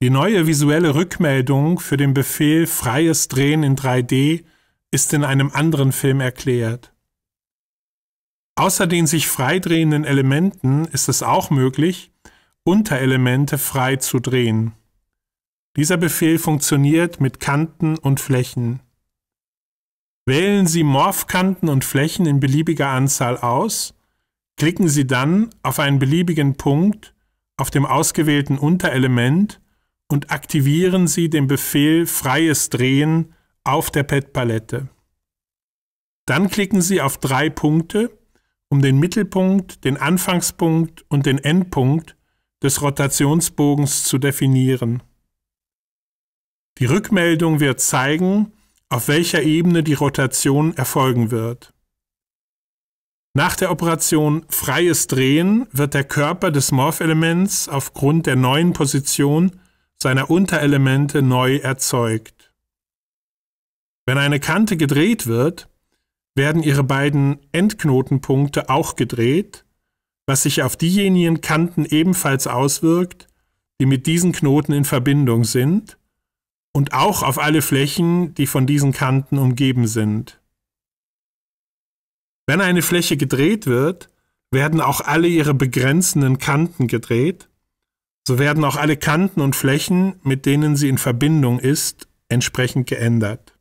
Die neue visuelle Rückmeldung für den Befehl freies Drehen in 3D ist in einem anderen Film erklärt. Außer den sich freidrehenden Elementen ist es auch möglich, Unterelemente frei zu drehen. Dieser Befehl funktioniert mit Kanten und Flächen. Wählen Sie Morphkanten und Flächen in beliebiger Anzahl aus, klicken Sie dann auf einen beliebigen Punkt auf dem ausgewählten Unterelement und aktivieren Sie den Befehl Freies Drehen auf der Pad-Palette. Dann klicken Sie auf drei Punkte, um den Mittelpunkt, den Anfangspunkt und den Endpunkt des Rotationsbogens zu definieren. Die Rückmeldung wird zeigen, auf welcher Ebene die Rotation erfolgen wird. Nach der Operation Freies Drehen wird der Körper des Morph-Elements aufgrund der neuen Position seiner Unterelemente neu erzeugt. Wenn eine Kante gedreht wird, werden ihre beiden Endknotenpunkte auch gedreht, was sich auf diejenigen Kanten ebenfalls auswirkt, die mit diesen Knoten in Verbindung sind und auch auf alle Flächen, die von diesen Kanten umgeben sind. Wenn eine Fläche gedreht wird, werden auch alle ihre begrenzenden Kanten gedreht, so werden auch alle Kanten und Flächen, mit denen sie in Verbindung ist, entsprechend geändert.